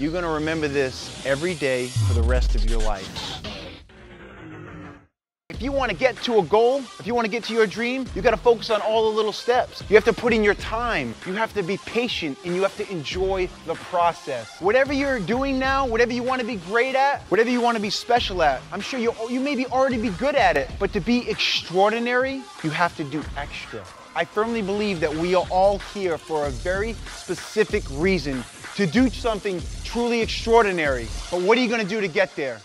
You're going to remember this every day for the rest of your life. If you want to get to a goal, if you want to get to your dream, you got to focus on all the little steps. You have to put in your time, you have to be patient, and you have to enjoy the process. Whatever you're doing now, whatever you want to be great at, whatever you want to be special at, I'm sure you you maybe already be good at it, but to be extraordinary, you have to do extra. I firmly believe that we are all here for a very specific reason to do something truly extraordinary. But what are you going to do to get there?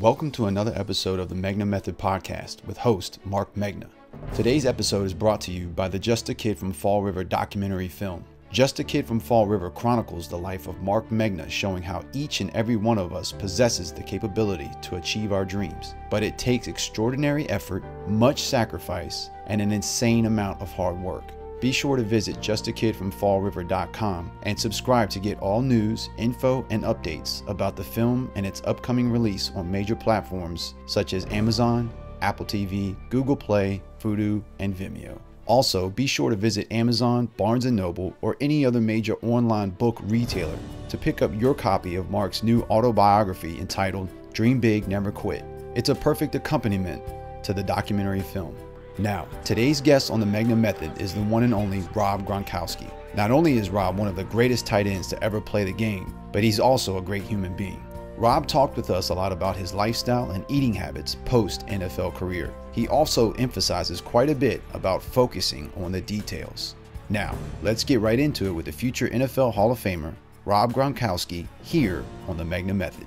Welcome to another episode of the Magna Method Podcast with host Mark Magna. Today's episode is brought to you by the Just a Kid from Fall River documentary film. Just a Kid from Fall River chronicles the life of Mark Megna, showing how each and every one of us possesses the capability to achieve our dreams. But it takes extraordinary effort, much sacrifice, and an insane amount of hard work. Be sure to visit justakidfromfallriver.com and subscribe to get all news, info, and updates about the film and its upcoming release on major platforms such as Amazon, Apple TV, Google Play, Vudu, and Vimeo. Also, be sure to visit Amazon, Barnes & Noble, or any other major online book retailer to pick up your copy of Mark's new autobiography entitled Dream Big, Never Quit. It's a perfect accompaniment to the documentary film. Now, today's guest on the Magnum Method is the one and only Rob Gronkowski. Not only is Rob one of the greatest tight ends to ever play the game, but he's also a great human being. Rob talked with us a lot about his lifestyle and eating habits post NFL career. He also emphasizes quite a bit about focusing on the details. Now, let's get right into it with the future NFL Hall of Famer, Rob Gronkowski, here on the Magnum Method.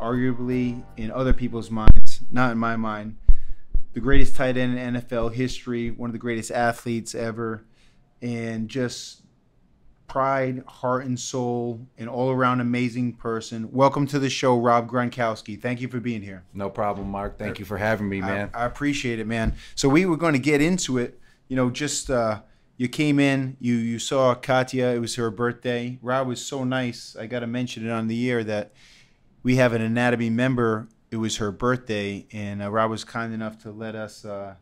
Arguably, in other people's minds, not in my mind, the greatest tight end in NFL history, one of the greatest athletes ever, and just pride, heart, and soul, an all around amazing person. Welcome to the show, Rob Gronkowski. Thank you for being here. No problem, Mark. Thank you for having me, man. I, I appreciate it, man. So we were going to get into it. You know, just uh, you came in, you you saw Katya. It was her birthday. Rob was so nice. I got to mention it on the air that we have an anatomy member it was her birthday, and uh, Rob was kind enough to let us uh,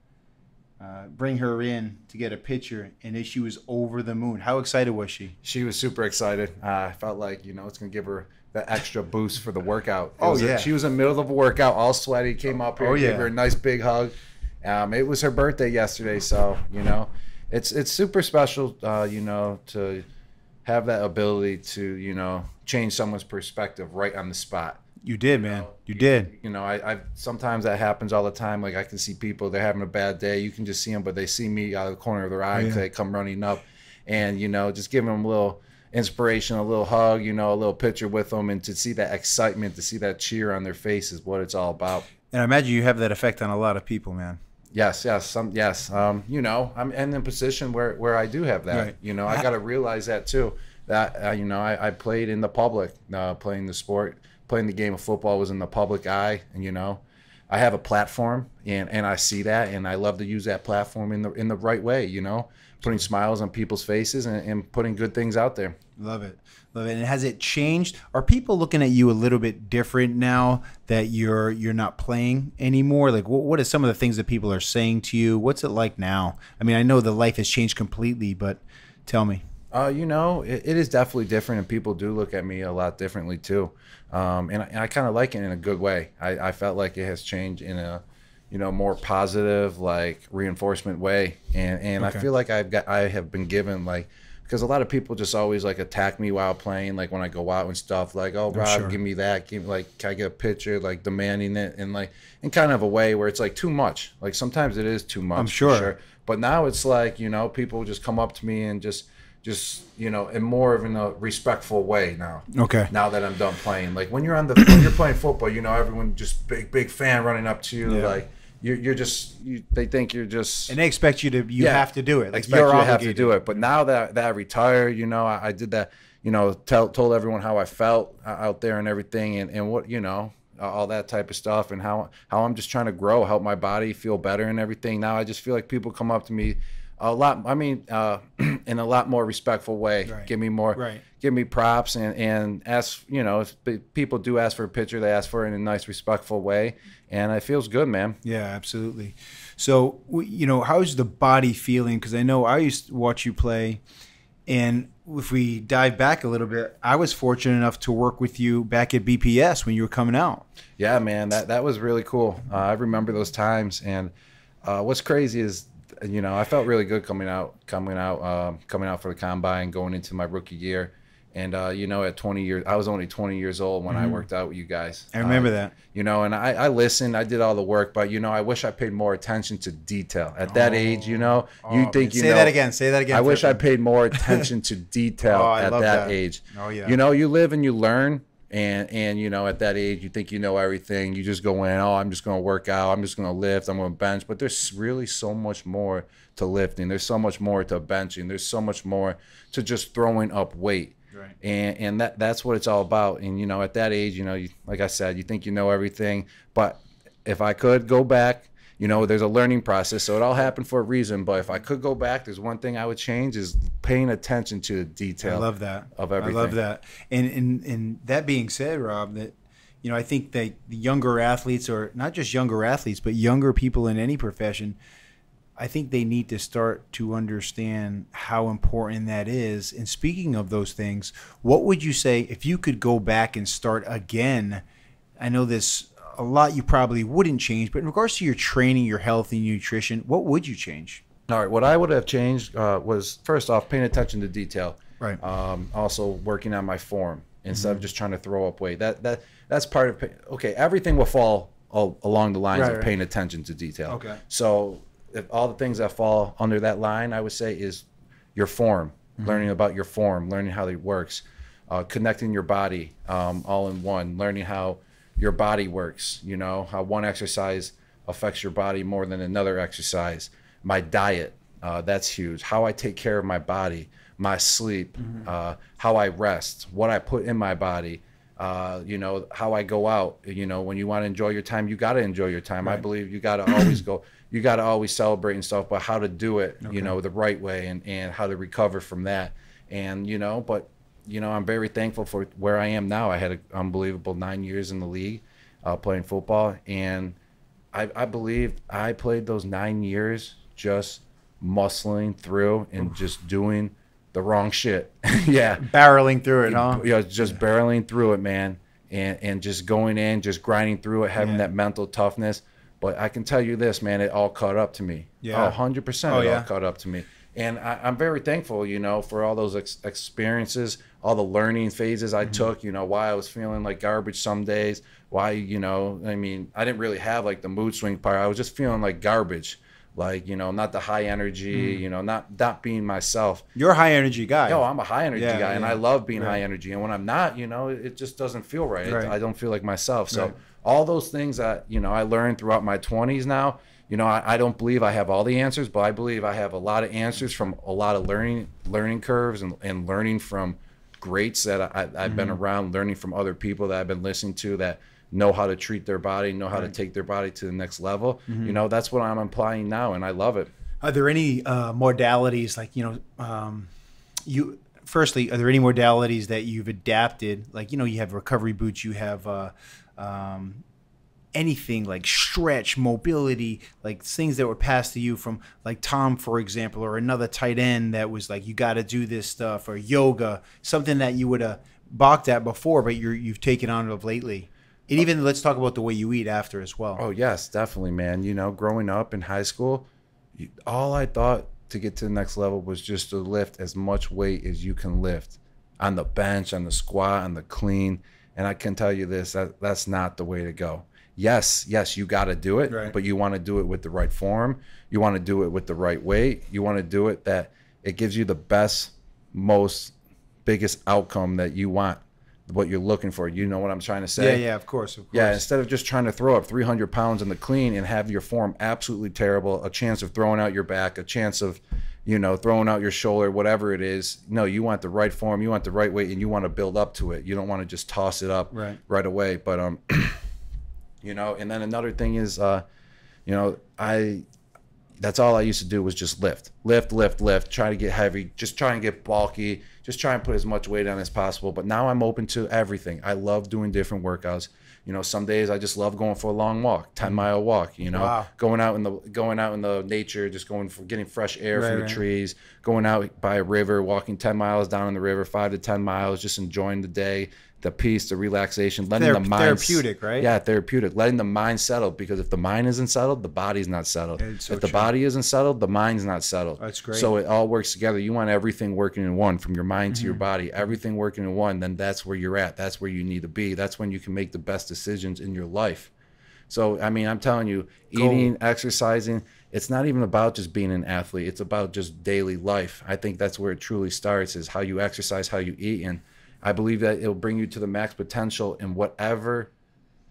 uh, bring her in to get a picture, and then she was over the moon. How excited was she? She was super excited. Uh, I felt like you know it's gonna give her that extra boost for the workout. It oh yeah, she was in the middle of a workout, all sweaty. Came up here, oh, yeah. gave her a nice big hug. Um, it was her birthday yesterday, so you know, it's it's super special. Uh, you know to have that ability to you know change someone's perspective right on the spot you did, you man. Know, you, did. You know, I, I sometimes that happens all the time. Like I can see people they're having a bad day. You can just see them, but they see me out of the corner of their eye. Yeah. They come running up, and you know, just give them a little inspiration, a little hug, you know, a little picture with them, and to see that excitement, to see that cheer on their face is what it's all about. And I imagine you have that effect on a lot of people, man. Yes, yes, some, yes. Um, you know, I'm in a position where where I do have that. Right. You know, I got to realize that too. That uh, you know, I, I, played in the public, uh, playing the sport playing the game of football was in the public eye, and you know, I have a platform, and and I see that, and I love to use that platform in the in the right way, you know, putting smiles on people's faces and, and putting good things out there. Love it, love it. And has it changed? Are people looking at you a little bit different now that you're you're not playing anymore? Like, what what are some of the things that people are saying to you? What's it like now? I mean, I know the life has changed completely, but tell me. Uh, you know, it, it is definitely different, and people do look at me a lot differently too. Um, and I, I kind of like it in a good way. I, I felt like it has changed in a, you know, more positive like reinforcement way. And and okay. I feel like I've got I have been given like because a lot of people just always like attack me while playing, like when I go out and stuff, like, oh Rob, sure. give me that, give me, like can I get a picture, like demanding it and like in kind of a way where it's like too much. Like sometimes it is too much. I'm sure. sure. But now it's like, you know, people just come up to me and just just you know in more of in a respectful way now okay now that i'm done playing like when you're on the when you're playing football you know everyone just big big fan running up to you yeah. like you're, you're just you, they think you're just and they expect you to you yeah, have to do it like you're you have to do it but now that, that i retired you know I, I, did that you know tell, told everyone how i felt uh, out there and everything and, and what you know all that type of stuff and how how i'm just trying to grow help my body feel better and everything now i just feel like people come up to me a lot. I mean, uh, in a lot more respectful way. Right. Give me more. Right. Give me props and and ask. You know, people do ask for a picture, they ask for it in a nice, respectful way, and it feels good, man. Yeah, absolutely. So you know, how's the body feeling? Because I know I used to watch you play, and if we dive back a little bit, I was fortunate enough to work with you back at BPS when you were coming out. Yeah, man, that that was really cool. Uh, I remember those times and. Uh, what's crazy is you know, I felt really good coming out, coming out, um, coming out for the combine, going into my rookie year. And uh, you know, at 20 years, I was only 20 years old when mm-hmm. I worked out with you guys. I remember uh, that. You know, and I, I, listened, I did all the work, but you know, I wish I paid more attention to detail at that oh. age. You know, oh, you think man. you say know, that again, say that again. I wish me. I paid more attention to detail oh, at that, that, age. Oh yeah. You know, you live and you learn and and you know at that age you think you know everything you just go in oh i'm just going to work out i'm just going to lift i'm going to bench but there's really so much more to lifting there's so much more to benching there's so much more to just throwing up weight right. and and that that's what it's all about and you know at that age you know you, like i said you think you know everything but if i could go back you know, there's a learning process. So it all happened for a reason. But if I could go back, there's one thing I would change is paying attention to the detail. I love that. Of everything. I love that. And and and that being said, Rob, that you know, I think that the younger athletes or not just younger athletes, but younger people in any profession, I think they need to start to understand how important that is. And speaking of those things, what would you say if you could go back and start again? I know this a lot you probably wouldn't change, but in regards to your training, your health, and nutrition, what would you change? All right, what I would have changed uh, was first off paying attention to detail. Right. Um, also working on my form instead mm-hmm. of just trying to throw up weight. That that that's part of. Pay- okay, everything will fall all, along the lines right, of right. paying attention to detail. Okay. So if all the things that fall under that line, I would say is your form, mm-hmm. learning about your form, learning how it works, uh, connecting your body um, all in one, learning how your body works, you know, how one exercise affects your body more than another exercise. My diet, uh, that's huge. How I take care of my body, my sleep, mm-hmm. uh, how I rest, what I put in my body, uh, you know, how I go out. You know, when you want to enjoy your time, you got to enjoy your time. Right. I believe you got to always go, you got to always celebrate and stuff, but how to do it, okay. you know, the right way and, and how to recover from that. And, you know, but you know, I'm very thankful for where I am now. I had an unbelievable nine years in the league uh, playing football, and I, I believe I played those nine years just muscling through and just doing the wrong shit. yeah, barreling through it, huh? Yeah, just barreling through it, man, and and just going in, just grinding through it, having yeah. that mental toughness. But I can tell you this, man, it all caught up to me. Yeah, hundred percent, oh, it oh, yeah. all caught up to me. And I, am very thankful, you know, for all those ex experiences all the learning phases I mm-hmm. took, you know, why I was feeling like garbage some days, why, you know, I mean, I didn't really have like the mood swing part. I was just feeling like garbage. Like, you know, not the high energy, mm-hmm. you know, not not being myself. You're a high energy guy. No, I'm a high energy yeah, guy yeah. and I love being right. high energy. And when I'm not, you know, it, just doesn't feel right. right. It, I don't feel like myself. So right. all those things that, you know, I learned throughout my twenties now, you know, I, I don't believe I have all the answers, but I believe I have a lot of answers from a lot of learning learning curves and, and learning from greats that I, have mm-hmm. been around, learning from other people that I've been listening to that know how to treat their body, know how right. to take their body to the next level. Mm-hmm. You know, that's what I'm applying now, and I love it. Are there any uh, modalities like you know, um, you? Firstly, are there any modalities that you've adapted? Like you know, you have recovery boots, you have. Uh, um, anything like stretch, mobility, like things that were passed to you from like Tom, for example, or another tight end that was like, you got to do this stuff or yoga, something that you would have balked at before, but you you've taken on of lately. And even let's talk about the way you eat after as well. Oh yes, definitely, man. You know, growing up in high school, all I thought to get to the next level was just to lift as much weight as you can lift on the bench, on the squat, on the clean. And I can tell you this, that, that's not the way to go yes, yes, you got to do it, right. but you want to do it with the right form. You want to do it with the right weight. You want to do it that it gives you the best, most, biggest outcome that you want, what you're looking for. You know what I'm trying to say? Yeah, yeah, of course, of course. Yeah, instead of just trying to throw up 300 pounds in the clean and have your form absolutely terrible, a chance of throwing out your back, a chance of, you know, throwing out your shoulder, whatever it is. No, you want the right form, you want the right weight, and you want to build up to it. You don't want to just toss it up right, right away. But um. you know. And then another thing is, uh, you know, I that's all I used to do was just lift, lift, lift, lift, try to get heavy, just try and get bulky, just try and put as much weight on as possible. But now I'm open to everything. I love doing different workouts. You know, some days I just love going for a long walk, 10 mm-hmm. mile walk, you know, wow. going out in the, going out in the nature, just going for getting fresh air right, from the right. trees, going out by a river, walking 10 miles down in the river, five to 10 miles, just enjoying the day, the peace, the relaxation, letting Thera- the mind therapeutic, right? Yeah, therapeutic, letting the mind settle because if the mind isn't settled, the body's not settled. So if the body isn't settled, the mind's not settled. That's great. So it all works together. You want everything working in one, from your mind mm-hmm. to your mm-hmm. body, everything working in one. Then that's where you're at. That's where you need to be. That's when you can make the best decisions in your life. So I mean, I'm telling you, eating, exercising, it's not even about just being an athlete. It's about just daily life. I think that's where it truly starts is how you exercise, how you eat, and I believe that it'll bring you to the max potential in whatever,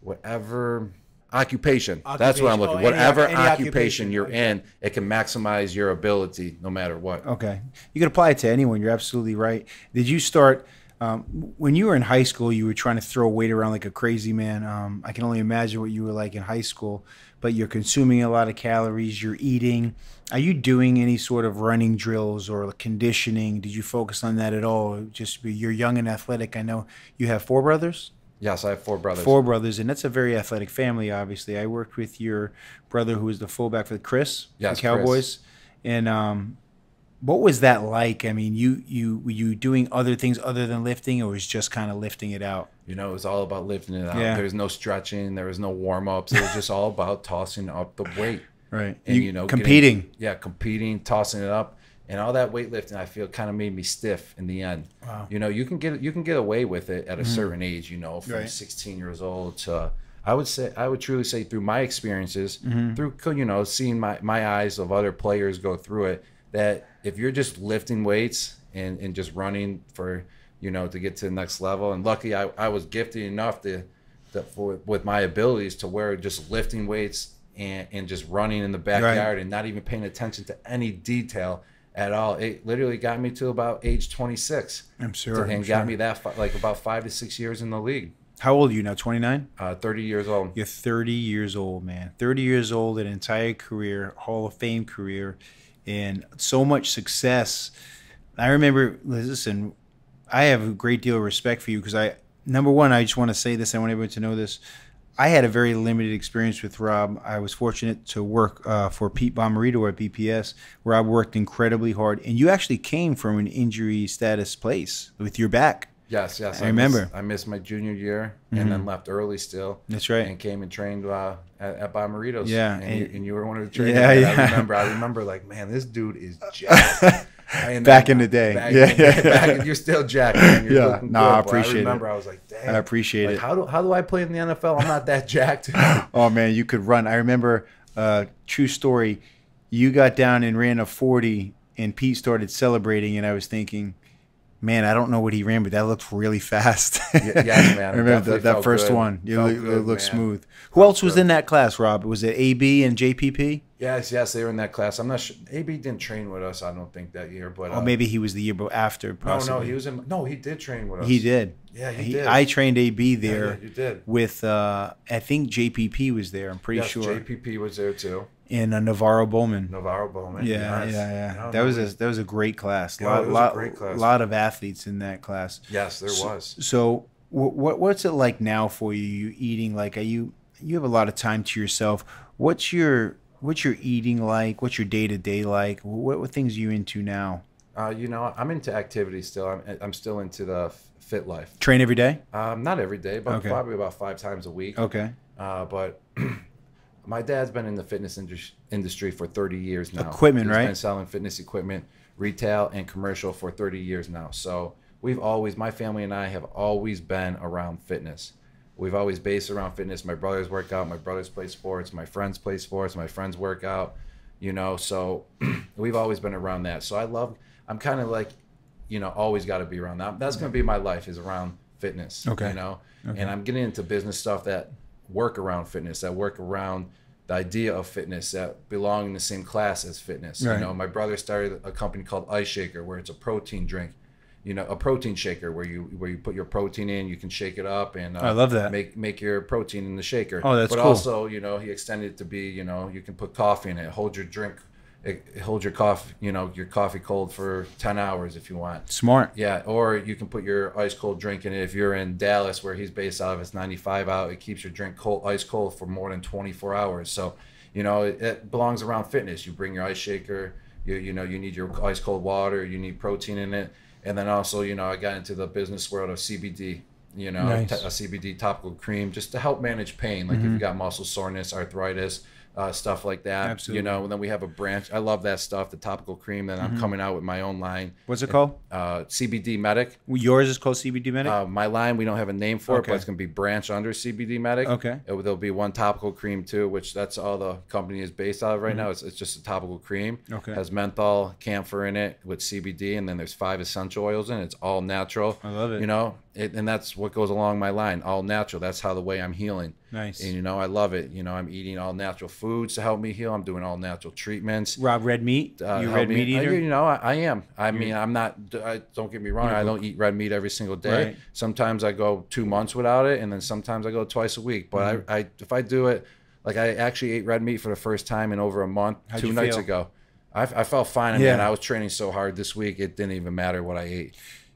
whatever occupation. occupation. That's what I'm looking. Oh, whatever any, any occupation, occupation, you're okay. in, it can maximize your ability no matter what. Okay, you can apply it to anyone. You're absolutely right. Did you start? Um, when you were in high school, you were trying to throw weight around like a crazy man. Um, I can only imagine what you were like in high school but you're consuming a lot of calories, you're eating. Are you doing any sort of running drills or conditioning? Did you focus on that at all? Just you're young and athletic. I know you have four brothers. Yes, I have four brothers. Four brothers, and that's a very athletic family. Obviously, I worked with your brother, who was the fullback for the Chris, yes, the Cowboys, Chris. and um, what was that like? I mean, you you were you doing other things other than lifting, or was just kind of lifting it out? You know, it was all about lifting it out. Yeah. There was no stretching, there was no warm ups. It was just all about tossing up the weight. Right. And you, you know, competing. Getting, yeah, competing, tossing it up, and all that weightlifting. I feel kind of made me stiff in the end. Wow. You know, you can get you can get away with it at a mm-hmm. certain age. You know, from right. 16 years old to I would say I would truly say through my experiences, mm-hmm. through you know seeing my my eyes of other players go through it that if you're just lifting weights and, and just running for you know to get to the next level and lucky i, I was gifted enough to, to for, with my abilities to where just lifting weights and, and just running in the backyard right. and not even paying attention to any detail at all it literally got me to about age 26 i'm sure to, and I'm got sure. me that like about five to six years in the league how old are you now 29 uh, 30 years old you're 30 years old man 30 years old an entire career hall of fame career and so much success. I remember, listen, I have a great deal of respect for you because I, number one, I just want to say this. I want everyone to know this. I had a very limited experience with Rob. I was fortunate to work uh, for Pete Bomarito at BPS, where I worked incredibly hard. And you actually came from an injury status place with your back. Yes, yes. I, I remember. Missed, I missed my junior year mm -hmm. and then mm-hmm. left early still. That's right. And came and trained uh, at, at Bomberitos. Yeah. And, and, you, and, you, were one of the trainers. Yeah, yeah. I remember. I remember like, man, this dude is jacked. And back then, in the day. Back, yeah, yeah. Back, you're still jacked. Man. You're yeah. No, good, I appreciate I remember it. I was like, dang. I appreciate like, it. How do, how do I play in the NFL? I'm not that jacked. oh, man, you could run. I remember, uh, true story, you got down and ran a 40, and Pete started celebrating, and I was thinking – man, I don't know what he ran, but that looked really fast. yeah, man. I remember that first good. one. It, look, good, it looked man. smooth. Who felt else was good. in that class, Rob? Was it AB and JPP? Yes, yes, they were in that class. I'm not sure. AB didn't train with us, I don't think, that year. But oh, uh, maybe he was the year after. Possibly. No, no, he was in. No, he did train with us. He did. Yeah, he, he did. I trained AB there. Yeah, yeah, you did. With uh, I think JPP was there. I'm pretty yes, sure. JPP was there too and a uh, Navarro Bowman. Navarro Bowman. Yeah, yes. yeah, yeah. No, that was a that was a great class. Yeah, lot, lot, great class. lot of athletes in that class. Yes, there so, was. So what what's it like now for you? You eating like are you you have a lot of time to yourself. What's your what's your eating like? What's your day to day like? What what things are you into now? Uh, you know, I'm into activity still. I'm I'm still into the fit life. Train every day? Um, not every day, but okay. probably about five times a week. Okay. Uh, but my dad's been in the fitness industry for 30 years now. Equipment, He's right? Been selling fitness equipment, retail and commercial for 30 years now. So we've always, my family and I have always been around fitness. We've always based around fitness. My brothers work out. My brothers play sports. My friends play sports. My friends work out. You know, so we've always been around that. So I love. I'm kind of like, you know, always got to be around that. That's going to be my life is around fitness. Okay. You know, okay. and I'm getting into business stuff that work around fitness, that work around the idea of fitness that uh, belong in the same class as fitness. Right. You know, my brother started a company called Ice Shaker, where it's a protein drink. You know, a protein shaker where you where you put your protein in, you can shake it up, and uh, I love that. Make make your protein in the shaker. Oh, that's but cool. also, you know, he extended it to be, you know, you can put coffee in it, hold your drink hold your coffee, you know, your coffee cold for 10 hours if you want. Smart. Yeah. Or you can put your ice cold drink in it. If you're in Dallas where he's based out of, it's 95 out. It keeps your drink cold, ice cold for more than 24 hours. So, you know, it, it belongs around fitness. You bring your ice shaker, you, you know, you need your ice cold water, you need protein in it. And then also, you know, I got into the business world of CBD, you know, nice. a, CBD topical cream just to help manage pain. Like mm-hmm. if you mm-hmm. got muscle soreness, arthritis, uh, stuff like that. Absolutely. You know, and then we have a branch. I love that stuff, the topical cream. Then mm-hmm. I'm coming out with my own line. What's it called? Uh, CBD Medic. Well, yours is called CBD Medic. Uh, my line, we don't have a name for okay. it, but it's going to be branch under CBD Medic. Okay. It, there'll be one topical cream too, which that's all the company is based out of right mm-hmm. now. It's, it's just a topical cream. Okay. It has menthol, camphor in it with CBD, and then there's five essential oils in it. It's all natural. I love it. You know, it, and that's what goes along my line all natural that's how the way i'm healing nice and you know i love it you know i'm eating all natural foods to help me heal i'm doing all natural treatments rob red meat uh, you red me. meat eater I, you know i, I am i You're, mean i'm not I, don't get me wrong i don't eat red meat every single day right. sometimes i go two months without it and then sometimes i go twice a week but mm-hmm. I, I if i do it like i actually ate red meat for the first time in over a month How'd two nights feel? ago I, I, felt fine. I yeah. I was training so hard this week, it didn't even matter what I ate.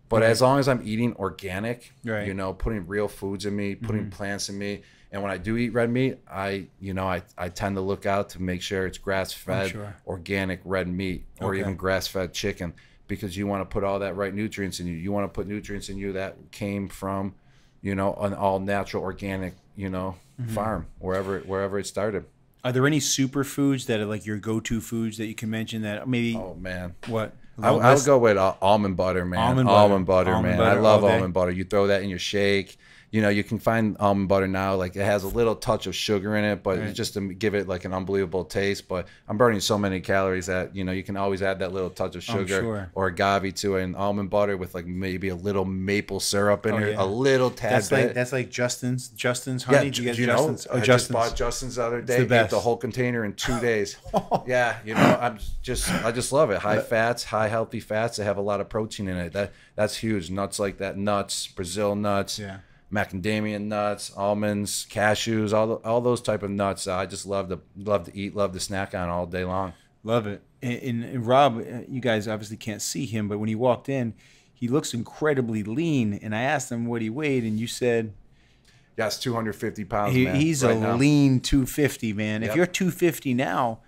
But as long as I'm eating organic, right. you know, putting real foods in me, putting mm-hmm. plants in me, and when I do eat red meat, I you know I, I tend to look out to make sure it's oh, grass fed, sure. organic red meat, or okay. even grass fed chicken, because you want to put all that right nutrients in you. You want to put nutrients in you that came from, you know, an all natural organic you know mm-hmm. farm wherever it, wherever it started. Are there any superfoods that are like your go to foods that you can mention that maybe? Oh man, what? I, I would go with uh, almond butter, man. Almond butter, almond butter, almond man. Butter I love almond butter. You throw that in your shake you know you can find almond um, butter now like it has a little touch of sugar in it but right. just to give it like an unbelievable taste but i'm burning so many calories that you know you can always add that little touch of oh, sugar sure. or agave to an almond butter with like maybe a little maple syrup in oh, it yeah. a little tad that's bit. like that's like justin's justin's honey yeah, do you, you know, justin's know, oh, i justin's. just bought justin's the other day the, best. the whole container in two days yeah you know i'm just i just love it high fats high healthy fats They have a lot of protein in it that that's huge nuts like that nuts brazil nuts yeah macadamia nuts, almonds, cashews, all the, all those type of nuts. I just love to love to eat, love to snack on all day long. Love it. And, and, Rob, uh, you guys obviously can't see him, but when he walked in, he looks incredibly lean. And I asked him what he weighed, and you said. Yes, 250 pounds. He, man, he's right a now. lean 250, man. Yep. If you're 250 now,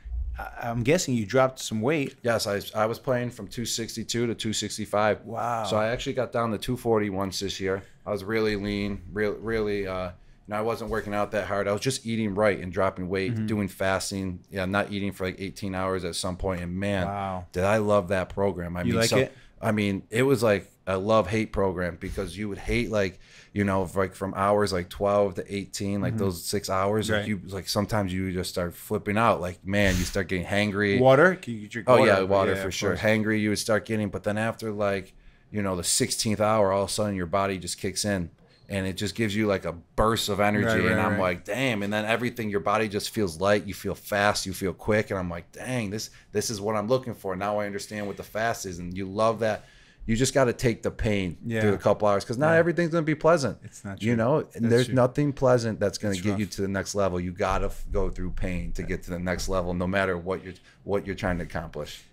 I'm guessing you dropped some weight. Yes, I, I was playing from 262 to 265. Wow. So I actually got down to 240 once this year. I was really lean, real really, uh, you know, I wasn't working out that hard. I was just eating right and dropping weight, mm-hmm. doing fasting. Yeah, not eating for like 18 hours at some point. And man, wow. did I love that program. I you mean, like so, I mean, it was like a love hate program because you would hate like you know, like from hours like 12 to 18, like mm-hmm. those six hours, right. like you, like sometimes you just start flipping out. Like, man, you start getting hangry. Water? Can you drink oh, water? yeah, water yeah, for sure. Course. Hangry, you would start getting. But then after like, you know, the 16th hour, all of a sudden your body just kicks in and it just gives you like a burst of energy. Right, right, and I'm like, damn. And then everything, your body just feels light. You feel fast. You feel quick. And I'm like, dang, this, this is what I'm looking for. Now I understand what the fast is. And you love that you just got to take the pain yeah. through a couple hours because not yeah. everything's going to be pleasant. It's not true. You know, and there's true. nothing pleasant that's going to get rough. you to the next level. You got to go through pain to get to the next level, no matter what you're what you're trying to accomplish.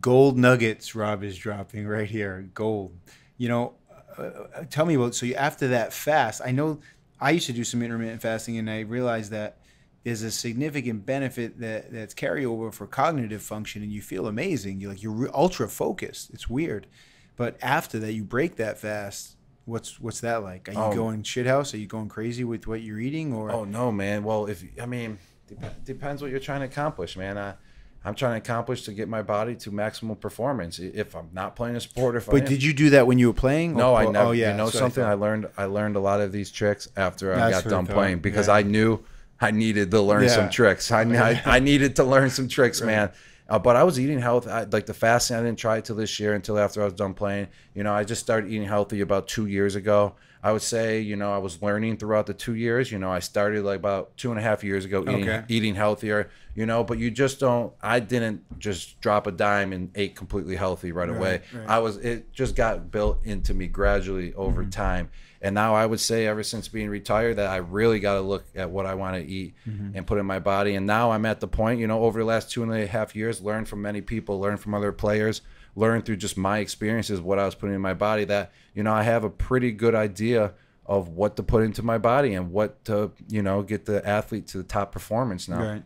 Gold nuggets, Rob is dropping right here. Gold. You know, uh, uh, tell me about so you, after that fast. I know I used to do some intermittent fasting, and I realized that there's a significant benefit that that's carryover for cognitive function, and you feel amazing. You're like you're ultra focused. It's weird. But after that, you break that fast. What's what's that like? Are you oh. going shithouse? Are you going crazy with what you're eating? Or oh no, man. Well, if I mean, dep- depends what you're trying to accomplish, man. I, I'm trying to accomplish to get my body to maximum performance. If I'm not playing a sport, if but I did you do that when you were playing? No, I oh, never. Oh yeah, you know something? I, I, learned I learned a lot of these tricks after I that's got done playing because yeah. I knew I needed to learn yeah. some tricks. I, I, I needed to learn some tricks, right. man. Uh, but I was eating health, I, like the fasting. I didn't try it till this year, until after I was done playing. You know, I just started eating healthy about two years ago. I would say, you know, I was learning throughout the two years. You know, I started like about two and a half years ago eating, okay. eating healthier you know but you just don't i didn't just drop a dime and ate completely healthy right, right away right. i was it just got built into me gradually over mm-hmm. time and now i would say ever since being retired that i really got to look at what i want to eat mm-hmm. and put in my body and now i'm at the point you know over the last two and a half years learned from many people learned from other players learned through just my experiences what i was putting in my body that you know i have a pretty good idea of what to put into my body and what to you know get the athlete to the top performance now right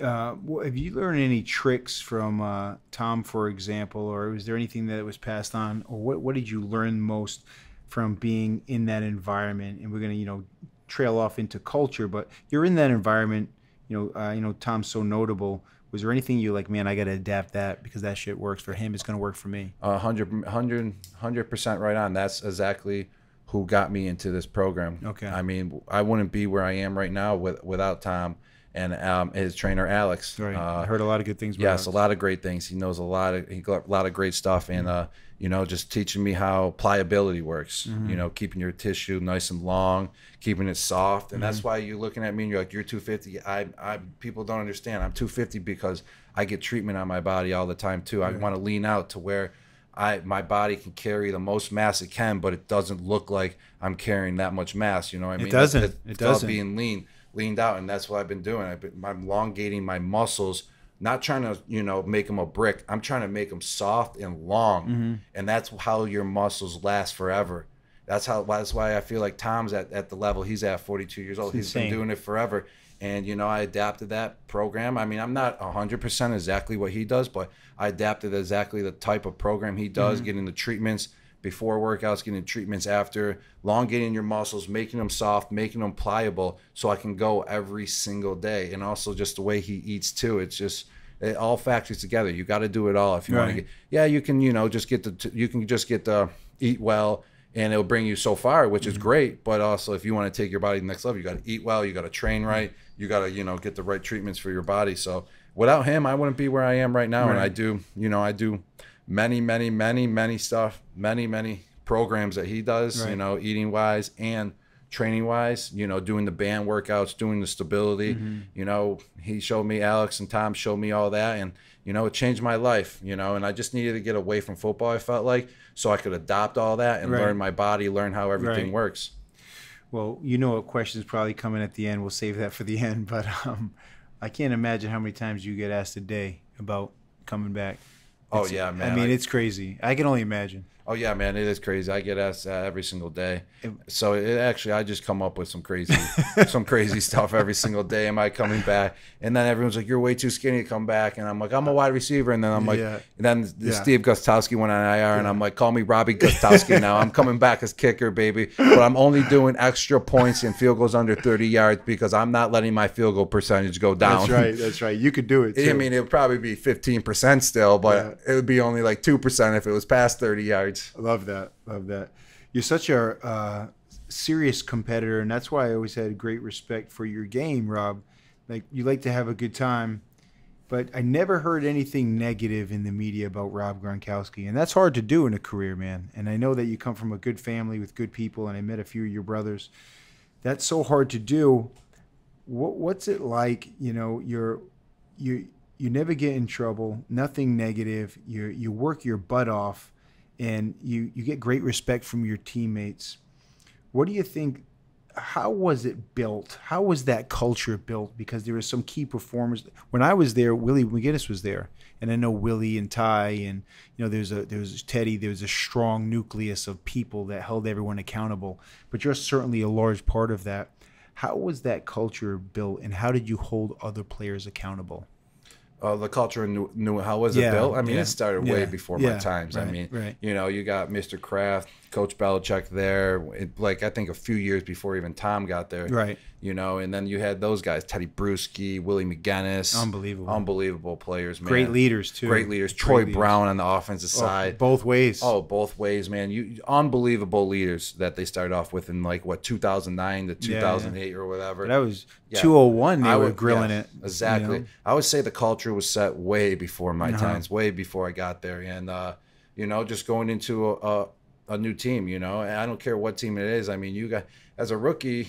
uh, have you learned any tricks from uh, Tom, for example, or was there anything that was passed on, or what, what did you learn most from being in that environment? And we're going to, you know, trail off into culture, but you're in that environment. You know, uh, you know, Tom's so notable. Was there anything you like, man, I got to adapt that because that shit works for him. It's going to work for me. A 100, 100, percent right on. That's exactly who got me into this program. Okay. I mean, I wouldn't be where I am right now with, without Tom and um, his trainer Alex. Right. Uh, I heard a lot of good things. yes, Alex. a lot of great things. He knows a lot of he got a lot of great stuff, and uh, you know, just teaching me how pliability works. Mm-hmm. You know, keeping your tissue nice and long, keeping it soft, and mm-hmm. that's why you're looking at me and you're like, "You're 250." I, I, people don't understand. I'm 250 because I get treatment on my body all the time too. I want to lean out to where. I my body can carry the most mass it can, but it doesn't look like I'm carrying that much mass. You know, I mean, it doesn't. It, it, it doesn't. Being lean, leaned out, and that's what I've been doing. I've been, I'm elongating my muscles, not trying to you know make them a brick. I'm trying to make them soft and long, mm-hmm. and that's how your muscles last forever. That's how. That's why I feel like Tom's at, at the level he's at, 42 years old. It's he's insane. been doing it forever, and you know I adapted that program. I mean, I'm not 100% exactly what he does, but I adapted exactly the type of program he does, mm-hmm. getting the treatments before workouts, getting treatments after, elongating your muscles, making them soft, making them pliable so I can go every single day. And also just the way he eats too. It's just it all factors together. You got to do it all if you right. want to get. Yeah, you can, you know, just get the you can just get the eat well and it'll bring you so far, which is mm-hmm. great. But also, if you want to take your body to the next level, you got to eat well, you got to train mm-hmm. right, you got to you know get the right treatments for your body. So without him, I wouldn't be where I am right now. Right. And I do, you know, I do many, many, many, many stuff, many, many programs that he does, right. you know, eating wise and training wise, you know, doing the band workouts, doing the stability. Mm-hmm. You know, he showed me Alex and Tom showed me all that and you know, it changed my life, you know, and I just needed to get away from football, I felt like, so I could adopt all that and right. learn my body, learn how everything right. works. Well, you know what is probably coming at the end. We'll save that for the end, but um I can't imagine how many times you get asked a day about coming back oh yeah, man. I mean, like, it's crazy. I can only imagine. Oh yeah, man, it is crazy. I get asked that every single day. So it actually, I just come up with some crazy, some crazy stuff every single day. Am I coming back? And then everyone's like, "You're way too skinny to come back." And I'm like, "I'm a wide receiver." And then I'm like, yeah. then yeah. Steve Gostowski went on IR, yeah. and I'm like, "Call me Robbie Gostowski now. I'm coming back as kicker, baby. But I'm only doing extra points and field goals under 30 yards because I'm not letting my field goal percentage go down." That's right. That's right. You could do it. Too. I mean, it would probably be 15% still, but it would be only like two percent if it was past 30 yards. I love that. Love that. You're such a uh, serious competitor, and that's why I always had great respect for your game, Rob. Like you like to have a good time, but I never heard anything negative in the media about Rob Gronkowski, and that's hard to do in a career, man. And I know that you come from a good family with good people, and I met a few of your brothers. That's so hard to do. What, what's it like? You know, you're you you never get in trouble, nothing negative. You you work your butt off and you you get great respect from your teammates. What do you think? How was it built? How was that culture built? Because there were some key performers. When I was there, Willie McGinnis was there, and I know Willie and Ty, and you know there's a there's Teddy. There's a strong nucleus of people that held everyone accountable. But you're certainly a large part of that. How was that culture built, and how did you hold other players accountable? uh, the culture knew, how was yeah, it built. I mean, yeah, it started way before my times. Right, I mean, right. you know, you got Mr. Kraft Coach Belichick there, it, like I think a few years before even Tom got there. Right. You know, and then you had those guys, Teddy Bruschi, Willie McGinnis. Unbelievable. Unbelievable players, man. Great leaders too. Great leaders. Great Troy leaders. Brown on the offensive oh, side. Both ways. Oh, both ways, man. You unbelievable leaders that they started off with in like what 2009 to 2008 yeah, yeah. or whatever. That was yeah. 201 they I would, were grilling it. Exactly. You know? I would say the culture was set way before my uh -huh. times, way before I got there and uh you know, just going into a, a a new team, you know. And I don't care what team it is. I mean, you got as a rookie,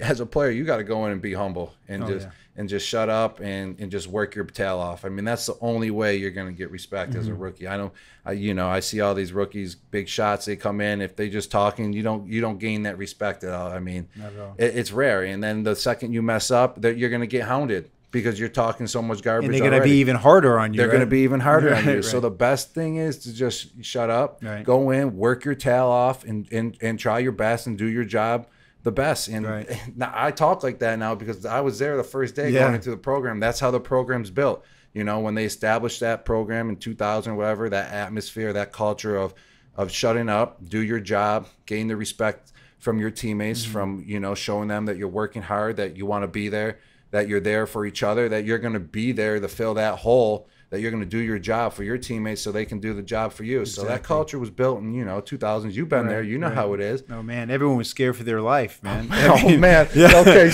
as a player, you got to go in and be humble and oh, just yeah. and just shut up and and just work your tail off. I mean, that's the only way you're going to get respect mm-hmm. as a mm-hmm. rookie. I don't, I, you know, I see all these rookies, big shots. They come in if they just talking, you don't you don't gain that respect at all. I mean, all. It, it's rare. And then the second you mess up, that you're going to get hounded because you're talking so much garbage. And they're going to be even harder on you. They're right? going to be even harder right, on you. Right. So the best thing is to just shut up, go in, work your tail off, and and and try your best and do your job the best. And now I talk like that now because I was there the first day yeah. going into the program. That's how the program's built. You know, when they established that program in 2000, whatever, that atmosphere, that culture of of shutting up, do your job, gain the respect from your teammates, mm -hmm. from you know showing them that you're working hard, that you want to be there that you're there for each other, that you're going to be there to fill that hole, that you're going to do your job for your teammates so they can do the job for you. Exactly. So that culture was built in, you know, 2000s. You've been right, there. You know right. how it is. Oh, man. Everyone was scared for their life, oh, man. oh, I mean, man. Yeah. Okay.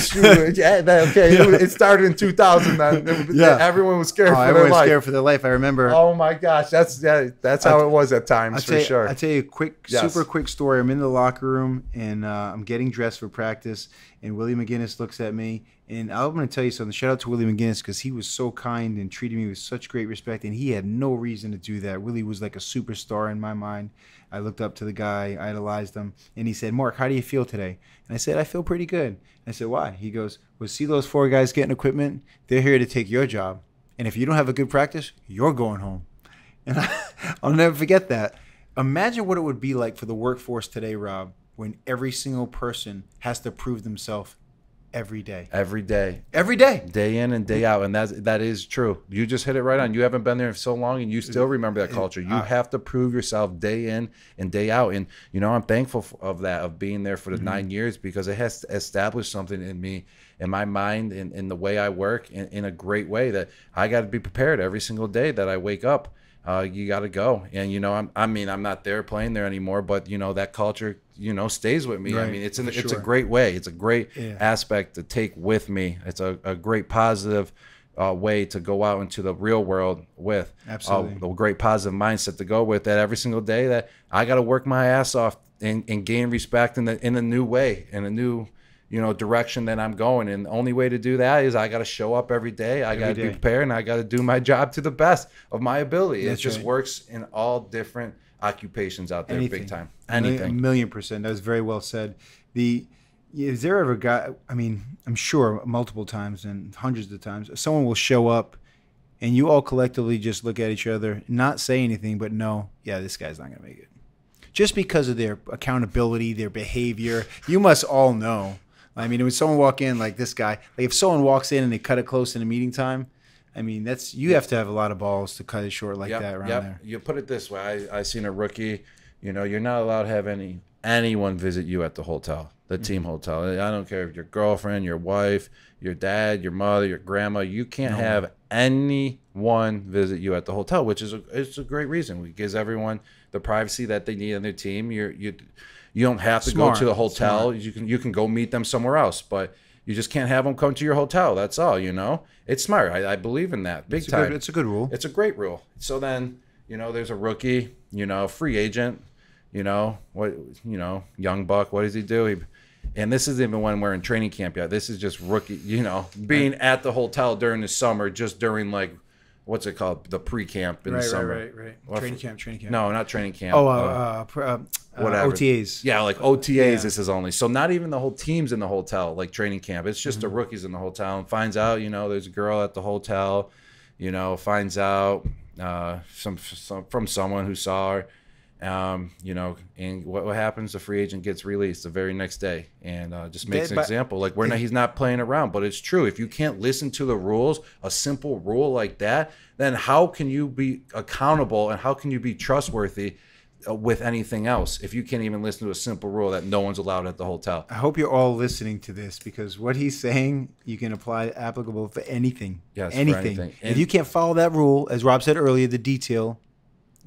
yeah, okay. Yeah. It started in 2000. That, yeah. Everyone was scared oh, for everyone their was life. scared for their life. I remember. Oh, my gosh. That's yeah, that's how i it was at times, I'll for you, sure. I'll tell you a quick, yes. super quick story. I'm in the locker room and uh, I'm getting dressed for practice and Willie McGinnis looks at me, and I'm going to tell you something. Shout out to Willie McGinnis because he was so kind and treated me with such great respect, and he had no reason to do that. Willie was like a superstar in my mind. I looked up to the guy, idolized him, and he said, "Mark, how do you feel today?" And I said, "I feel pretty good." And I said, "Why?" He goes, "Well, see those four guys getting equipment. They're here to take your job, and if you don't have a good practice, you're going home." And I, I'll never forget that. Imagine what it would be like for the workforce today, Rob when every single person has to prove themselves every day. Every day. Every day. Day in and day out. And that's that is true. You just hit it right on. You haven't been there so long and you still remember that culture. You uh, have to prove yourself day in and day out. And you know, I'm thankful of that, of being there for the mm-hmm. nine years because it has established something in me in my mind in, in the way I work in, in a great way that I gotta be prepared every single day that I wake up uh, you got to go. And you know, I'm, I mean, I'm not there playing there anymore, but you know, that culture, you know, stays with me. Right, I mean, it's an, sure. it's a great way. It's a great yeah. aspect to take with me. It's a, a great positive uh, way to go out into the real world with. Uh, Absolutely, uh, a great positive mindset to go with that every single day. That I got to work my ass off and, and gain respect in the in a new way, in a new you know direction that i'm going and the only way to do that is i got to show up every day i got to be prepared and i got to do my job to the best of my ability That's it just right. works in all different occupations out there Anything. big time anything a million percent that was very well said the is there ever guy i mean i'm sure multiple times and hundreds of times someone will show up and you all collectively just look at each other not say anything but no yeah this guy's not going to make it just because of their accountability their behavior you must all know I mean, when someone walk in like this guy, like if someone walks in and they cut it close in a meeting time, I mean, that's you have to have a lot of balls to cut it short like yep, that around yep. there. You put it this way: I I seen a rookie. You know, you're not allowed to have any anyone visit you at the hotel, the mm-hmm. team hotel. I don't care if your girlfriend, your wife, your dad, your mother, your grandma. You can't no. have anyone visit you at the hotel, which is a, it's a great reason. It gives everyone the privacy that they need on their team. You're you you don't have to Smart. go to the hotel. Smart. You can you can go meet them somewhere else, but you just can't have them come to your hotel. That's all, you know. It's smart. I, I believe in that big it's time. Good, it's a good rule. It's a great rule. So then, you know, there's a rookie, you know, free agent, you know, what, you know, young buck. What does he do? He, and this isn't even when we're in training camp yet. This is just rookie, you know, being at the hotel during the summer, just during like what's it called? The pre camp in right, the summer. Right, right, right. Well, training camp, training camp. No, not training camp. Oh, uh, uh, uh, whatever. OTAs. Yeah, like OTAs. Yeah. This is only so not even the whole team's in the hotel, like training camp. It's just mm-hmm. the rookies in the hotel and finds out you know there's a girl at the hotel, you know finds out some, some from someone who saw her um, you know, and what, what happens? The free agent gets released the very next day, and uh, just makes an example. Like we're not, he's not playing around, but it's true. If you can't listen to the rules, a simple rule like that, then how can you be accountable and how can you be trustworthy? Uh, with anything else if you can't even listen to a simple rule that no one's allowed at the hotel. I hope you're all listening to this because what he's saying you can apply applicable for anything. Yes, anything. anything. If you can't follow that rule, as Rob said earlier, the detail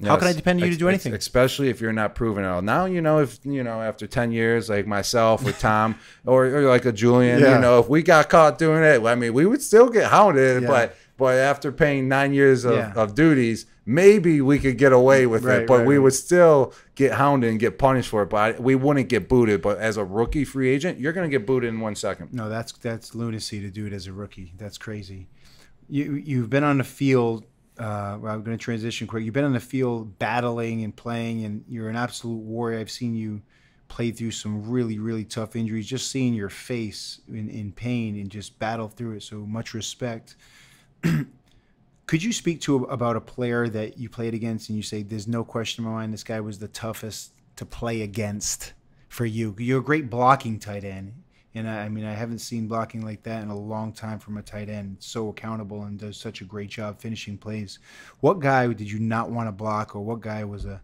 Yes. How can I depend on you to do anything? Especially if you're not proven at all. Now you know if you know after ten years, like myself or Tom or, or, like a Julian, yeah. you know, if we got caught doing it, I mean, we would still get hounded. Yeah. But but after paying nine years of, yeah. of duties, maybe we could get away with right, it. But right, we right. would still get hounded and get punished for it. But we wouldn't get booted. But as a rookie free agent, you're going to get booted in one second. No, that's that's lunacy to do it as a rookie. That's crazy. You you've been on the field uh, I'm going to transition quick. You've been on the field battling and playing, and you're an absolute warrior. I've seen you play through some really, really tough injuries. Just seeing your face in, in pain and just battle through it. So much respect. Could you speak to about a player that you played against and you say, there's no question in my mind, this guy was the toughest to play against for you? You're a great blocking tight end. And I, I, mean, I haven't seen blocking like that in a long time from a tight end. so accountable and does such a great job finishing plays. What guy did you not want to block, or what guy was a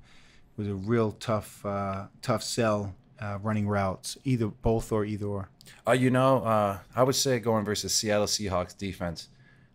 was a real tough uh, tough sell uh, running routes? Either both or either or. Uh, you know, uh, I would say going versus Seattle Seahawks defense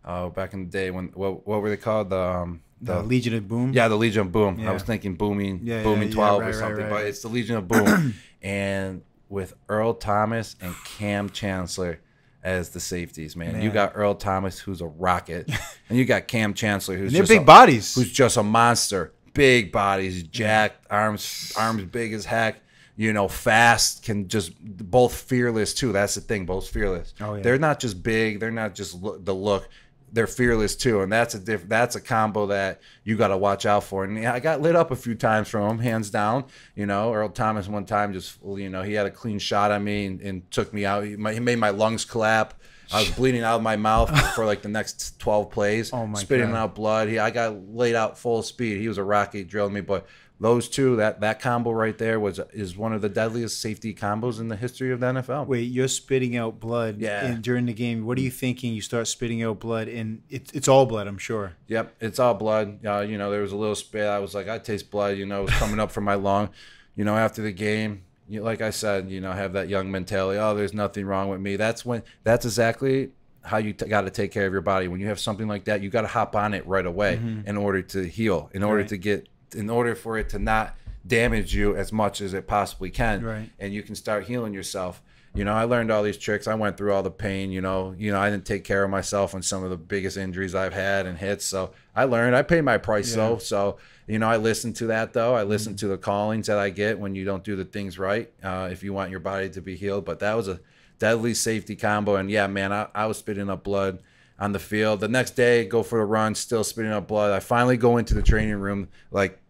uh, back in the day when what, what were they called the um, the, the, Legion of Boom. Yeah, the Legion of Boom. Yeah. I was thinking booming, yeah, booming yeah, twelve right, or something, right, right. but it's the Legion of Boom, and with Earl Thomas and Cam Chancellor as the safeties, man. man. You got Earl Thomas, who's a rocket, and you got Cam Chancellor, who's just big a, bodies, who's just a monster. Big bodies, jacked, arms, arms big as heck. You know, fast, can just both fearless too. That's the thing, both fearless. Oh, yeah. They're not just big. They're not just the look they're fearless too, and that's a diff- that's a combo that you got to watch out for. And I got lit up a few times from him, hands down. You know, Earl Thomas one time just you know he had a clean shot on me and, and took me out. He, my, he, made my lungs collapse. I was bleeding out of my mouth for like the next twelve plays, oh spitting God. out blood. He, I got laid out full speed. He was a rocky, drilled me, but those two, that that combo right there was is one of the deadliest safety combos in the history of the NFL. Wait, you're spitting out blood yeah. in, during the game. What are you thinking? You start spitting out blood, and it's it's all blood, I'm sure. Yep, it's all blood. Uh, you know, there was a little spit. I was like, I taste blood. You know, it was coming up from my lung. You know, after the game, you, like I said, you know, have that young mentality. Oh, there's nothing wrong with me. That's when. That's exactly how you got to take care of your body when you have something like that. You got to hop on it right away mm-hmm. in order to heal, in order right. to get in order for it to not damage you as much as it possibly can. Right. And you can start healing yourself. You know, I learned all these tricks. I went through all the pain, you know. You know, I didn't take care of myself on some of the biggest injuries I've had and hits. So I learned. I paid my price yeah. though. So, you know, I listen to that though. I listen mm -hmm. to the callings that I get when you don't do the things right, uh, if you want your body to be healed. But that was a deadly safety combo. And yeah, man, I, I was spitting up blood on the field. The next day, go for the run, still spitting up blood. I finally go into the training room like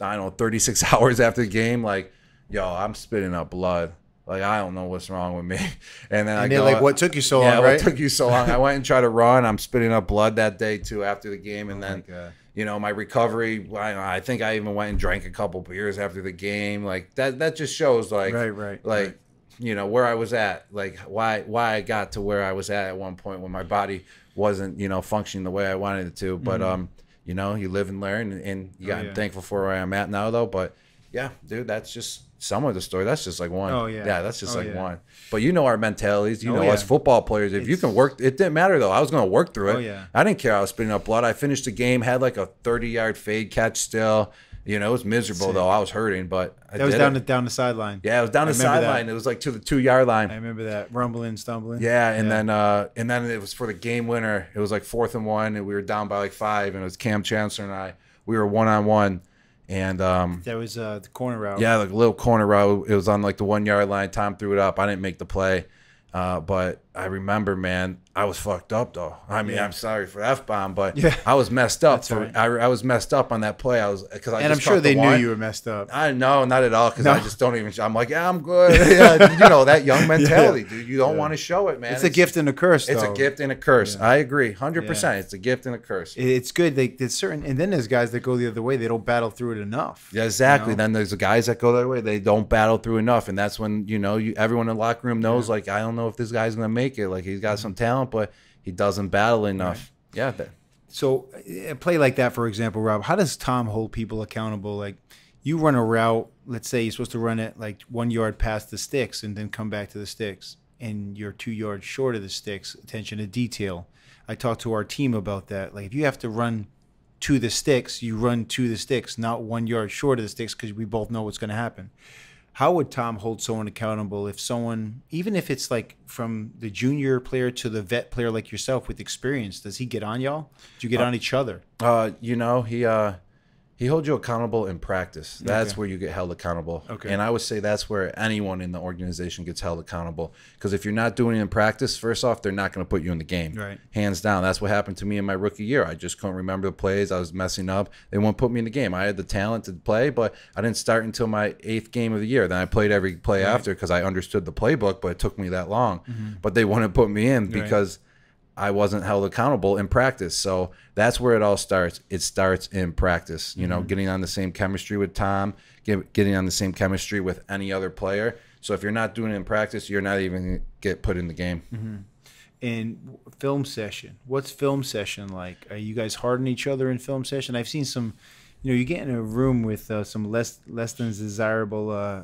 I don't know, 36 hours after the game, like, yo, I'm spitting up blood. Like, I don't know what's wrong with me. And then and I go, like, what took you so yeah, long? Right? What took you so long? I went and tried to run. I'm spitting up blood that day too after the game. And oh then, you know, my recovery, I, I, think I even went and drank a couple beers after the game. Like that, that just shows like, right, right, like, right. you know, where I was at, like why, why I got to where I was at at one point when my body wasn't, you know, functioning the way I wanted it to. But, mm -hmm. um, you know, you live and learn. And, yeah, oh, yeah, I'm thankful for where I'm at now, though. But yeah, dude, that's just some of the story. That's just like one. Oh, yeah. Yeah, that's just oh, like yeah. one. But you know our mentalities. You oh, know, yeah. as football players, if it's, you can work, it didn't matter, though. I was going to work through it. Oh, yeah. I didn't care. I was spitting up blood. I finished the game, had like a 30 yard fade catch still. You know, it was miserable though. I was hurting, but I that was down it. the down the sideline. Yeah, it was down I the sideline. It was like to the two yard line. I remember that rumbling, stumbling. Yeah, and yeah. then uh, and then it was for the game winner. It was like fourth and one, and we were down by like five, and it was Cam Chancellor and I. We were one on one, and um, that was uh, the corner route. Yeah, like a little corner route. It was on like the one yard line. Tom threw it up. I didn't make the play, uh, but I remember, man, I was fucked up though. I mean, yeah. I'm sorry for f bomb, but yeah. I was messed up. For, right. I, I was messed up on that play. I was because I and I'm sure they the knew you were messed up. I know, not at all. Because no. I just don't even. I'm like, yeah, I'm good. yeah, you know that young mentality, dude. You don't want to show it, man. It's, it's, a gift and a curse. It's though. a gift and a curse. I agree, hundred percent. It's a gift and a curse. It's good. They there's certain, and then there's guys that go the other way. They don't battle through it enough. Yeah, exactly. You know? Then there's guys that go that way. They don't battle through enough, and that's when you know you, everyone in the locker room knows. Like, I don't know if this guy's gonna make make it. Like he's got some talent, but he doesn't battle enough. Right. Yeah. That, so a play like that, for example, Rob, how does Tom hold people accountable? Like you run a route, let's say you're supposed to run it like one yard past the sticks and then come back to the sticks, and you're two yards short of the sticks. Attention to detail. I talked to our team about that. Like if you have to run to the sticks, you run to the sticks, not one yard short of the sticks, because we both know what's going to happen how would Tom hold someone accountable if someone, even if it's like from the junior player to the vet player like yourself with experience, does he get on y'all? Do you get uh, on each other? Uh, you know, he uh, he holds you accountable in practice. That's okay. where you get held accountable. Okay. And I would say that's where anyone in the organization gets held accountable. Because if you're not doing it in practice, first off, they're not going to put you in the game. Right. Hands down. That's what happened to me in my rookie year. I just couldn't remember the plays. I was messing up. They won't put me in the game. I had the talent to play, but I didn't start until my eighth game of the year. Then I played every play right. after because I understood the playbook, but it took me that long. Mm -hmm. But they wouldn't put me in because. Right I wasn't held accountable in practice. So that's where it all starts. It starts in practice, you know, mm -hmm. getting on the same chemistry with Tom, get, getting on the same chemistry with any other player. So if you're not doing it in practice, you're not even get put in the game. Mm -hmm. And film session, what's film session like? Are you guys hard on each other in film session? I've seen some, you know, you get in a room with uh, some less less than desirable uh,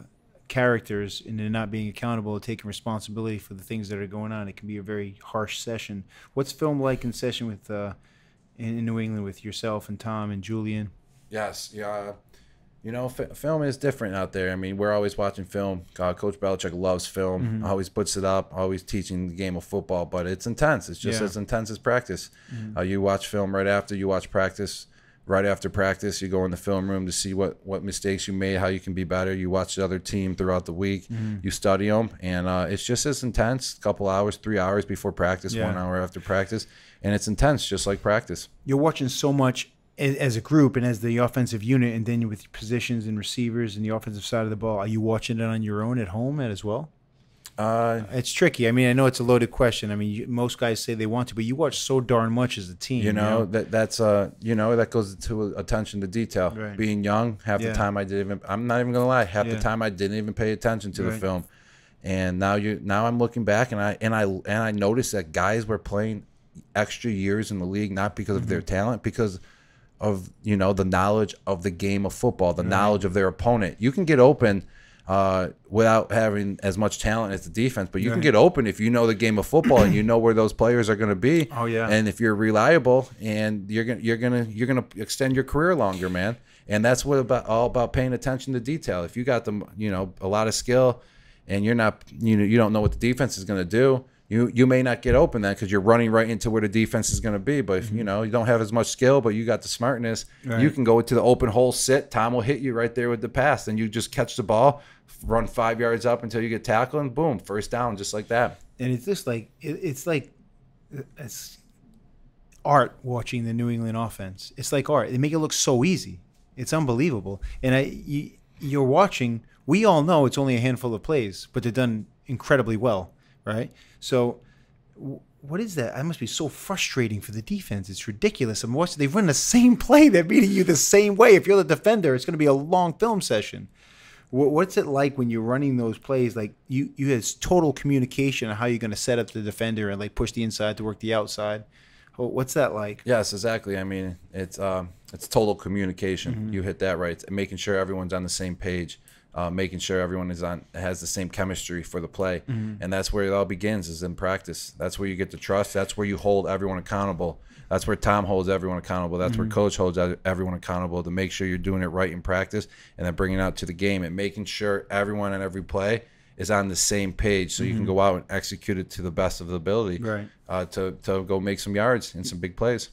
characters and not being accountable, taking responsibility for the things that are going on. It can be a very harsh session. What's film like in session with uh, in New England with yourself and Tom and Julian? Yes, yeah. You know, film is different out there. I mean, we're always watching film. God, uh, Coach Belichick loves film. Mm -hmm. Always puts it up. Always teaching the game of football, but it's intense. It's just yeah. as intense as practice. Mm -hmm. uh, you watch film right after you watch practice right after practice you go in the film room to see what what mistakes you made how you can be better you watch the other team throughout the week mm-hmm. you study them and uh, it's just as intense a couple hours three hours before practice yeah. one hour after practice and it's intense just like practice you're watching so much as a group and as the offensive unit and then with positions and receivers and the offensive side of the ball are you watching it on your own at home as well uh, it's tricky. I mean, I know it's a loaded question. I mean, you, most guys say they want to, but you watch so darn much as a team. You know, you know? that that's uh, you know, that goes to attention to detail. Right. Being young, half yeah. the time I didn't even. I'm not even gonna lie. Half yeah. the time I didn't even pay attention to right. the film, and now you now I'm looking back and I and I and I noticed that guys were playing extra years in the league not because mm -hmm. of their mm-hmm. talent because of you know the knowledge of the game of football, the right. knowledge of their opponent. You can get open uh, without having as much talent as the defense. But you yeah. can get open if you know the game of football and you know where those players are going to be. Oh yeah. And if you're reliable, and you're gonna you're gonna you're gonna extend your career longer, man. And that's what about all about paying attention to detail. If you got them, you know, a lot of skill, and you're not you know you don't know what the defense is going to do you you may not get open then because you're running right into where the defense is going to be. But if, mm-hmm. you know you don't have as much skill, but you got the smartness, right. you can go to the open hole, sit. Tom will hit you right there with the pass, and you just catch the ball, run five yards up until you get tackled, and boom, first down, just like that. And it's just like it, it's like it's art watching the New England offense. It's like art. They make it look so easy. It's unbelievable. And I you, you're watching. We all know it's only a handful of plays, but they're done incredibly well right? So what is that? That must be so frustrating for the defense. It's ridiculous. I am watching. they've run the same play. They're beating you the same way. If you're the defender, it's going to be a long film session. What's it like when you're running those plays? Like you, you has total communication on how you're going to set up the defender and like push the inside to work the outside. What's that like? Yes, exactly. I mean, it's um, it's total communication. Mm -hmm. You hit that right. Making sure everyone's on the same page uh, making sure everyone is on has the same chemistry for the play, mm-hmm. and that's where it all begins is in practice. That's where you get the trust. That's where you hold everyone accountable. That's where Tom holds everyone accountable. That's mm-hmm. where coach holds everyone accountable to make sure you're doing it right in practice, and then bringing it out to the game and making sure everyone on every play is on the same page, so mm-hmm. you can mm-hmm. go out and execute it to the best of the ability, right? Uh, to to go make some yards and some big plays.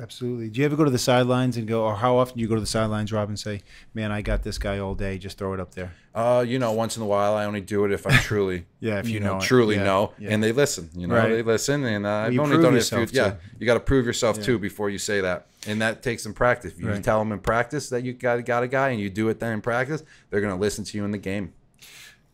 Absolutely. Do you ever go to the sidelines and go, or how often do you go to the sidelines, Rob, and say, "Man, I got this guy all day. Just throw it up there." Uh, you know, once in a while, I only do it if I truly, yeah, if you, you know, know truly yeah. know, yeah. and they listen. You know, right. they listen, and uh, I've only done it. Few, yeah, you got to prove yourself yeah. too before you say that, and that takes some practice. If you right. tell them in practice that you got got a guy, and you do it then in practice, they're gonna listen to you in the game.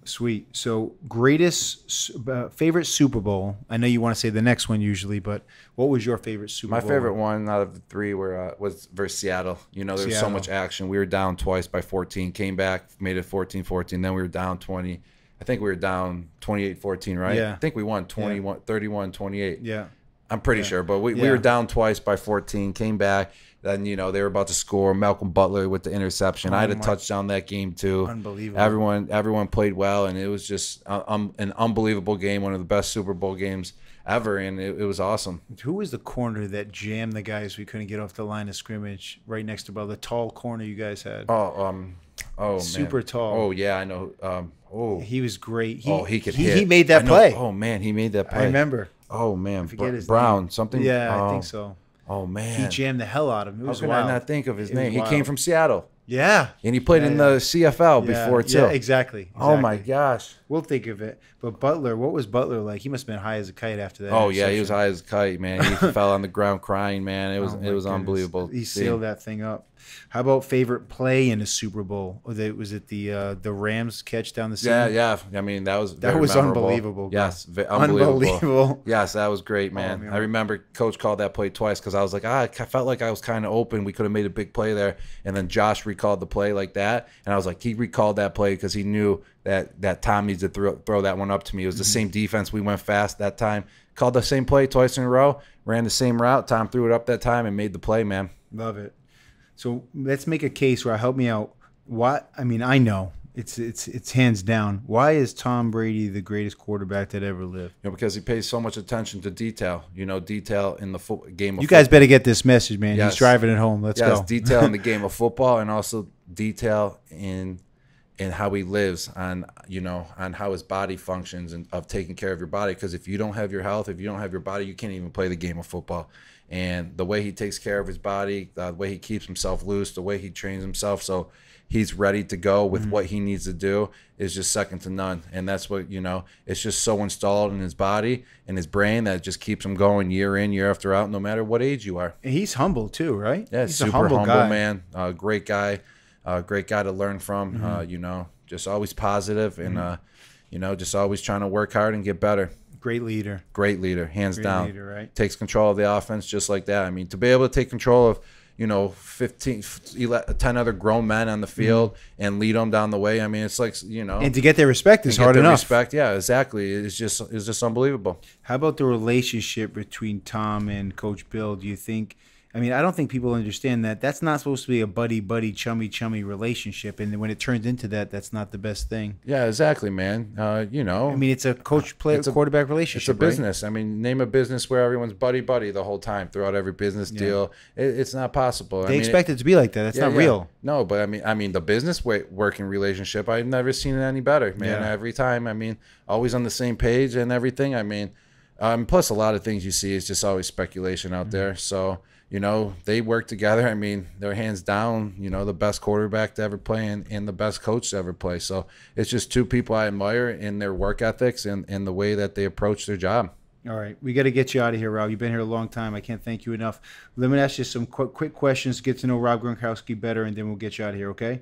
Sweet. So, greatest uh, favorite Super Bowl. I know you want to say the next one usually, but what was your favorite Super My Bowl? My favorite one out of the three were uh, was versus Seattle. You know, there's so much action. We were down twice by 14, came back, made it 14-14, then we were down 20. I think we were down 28-14, right? Yeah. I think we won 21 yeah. 31-28. Yeah. I'm pretty yeah. sure, but we, yeah. we were down twice by 14, came back. Then you know they were about to score. Malcolm Butler with the interception. Oh, I had a oh my. touchdown that game too. Unbelievable. Everyone everyone played well, and it was just uh, um, an unbelievable game. One of the best Super Bowl games ever, and it, it, was awesome. Who was the corner that jammed the guys we couldn't get off the line of scrimmage right next to about the tall corner you guys had? Oh, um, oh, super man. tall. Oh yeah, I know. Um, oh, he was great. He, oh, he could. He, hit. he made that play. Oh man, he made that play. I remember. Oh man, I forget Br- his Brown name. something. Yeah, I think oh. so. Oh man, he jammed the hell out of him. It How was can wild. I not think of his name? He came from Seattle. Yeah. And he played yeah, in yeah. the CFL yeah, before too. Yeah, exactly, exactly, Oh my gosh. We'll think of it. But Butler, what was Butler like? He must have been high as a kite after that. Oh yeah, he was high as a kite, man. He fell on the ground crying, man. It was oh, it was goodness. unbelievable. He sealed that thing up. How about favorite play in a Super Bowl? Was it the uh, the Rams catch down the seam? Yeah, yeah. I mean that was that was memorable. unbelievable. Bro. Yes, unbelievable. unbelievable. Yes, that was great, oh, man. Oh, man. I remember Coach called that play twice because I was like, ah, I felt like I was kind of open. We could have made a big play there, and then Josh. Re- recalled the play like that, and I was like, he recalled that play because he knew that that Tom needs to throw throw that one up to me. It was mm -hmm. the mm-hmm. same defense. We went fast that time. Called the same play twice in a row. Ran the same route. Tom threw it up that time and made the play. Man, love it. So let's make a case where I help me out. What I mean, I know it's it's it's hands down. Why is Tom Brady the greatest quarterback that ever lived? You know, because he pays so much attention to detail. You know, detail in the fo- game. you guys better get this message, man. Yes. He's driving it home. Let's yes, go. detail in the game of football, and also detail in in how he lives, on you know, on how his body functions, and of taking care of your body. Because if you don't have your health, if you don't have your body, you can't even play the game of football. And the way he takes care of his body, the way he keeps himself loose, the way he trains himself, so he's ready to go with mm -hmm. what he needs to do is just second to none. And that's what, you know, it's just so installed in his body and his brain that just keeps him going year in, year after out, no matter what age you are. And he's humble too, right? Yeah, he's super humble, humble man. Uh, great guy. Uh, great guy to learn from. Mm -hmm. uh, mm-hmm. you know, just always positive and, mm -hmm. you know, just always trying to work hard and get better. Great leader. Great leader, hands Great down. Leader, right? Takes control of the offense just like that. I mean, to be able to take control of – you know 15 10 other grown men on the mm-hmm. field mm-hmm. and lead them down the way i mean it's like you know and to get their respect is hard enough respect yeah exactly it's just it's just unbelievable how about the relationship between tom and coach bill do you think I mean, I don't think people understand that that's not supposed to be a buddy buddy chummy chummy relationship, and when it turns into that, that's not the best thing. Yeah, exactly, man. Uh, you know, I mean, it's a coach player quarterback a, relationship. It's a business. Right? I mean, name a business where everyone's buddy buddy the whole time throughout every business yeah. deal. It, it's not possible. They I mean, expect it, it, to be like that. That's yeah, not yeah. real. No, but I mean, I mean, the business way, working relationship, I've never seen it any better, man. Every time, I mean, always on the same page and everything. I mean, um, plus a lot of things you see is just always speculation out mm -hmm. there. So you know, they work together. I mean, they're hands down, you know, the best quarterback to ever play and, and the best coach to ever play. So it's just two people I admire in their work ethics and, and the way that they approach their job. All right, we got to get you out of here, Rob. You've been here a long time. I can't thank you enough. Let me ask you some quick, quick questions, get to know Rob Gronkowski better, and then we'll get you out of here, okay?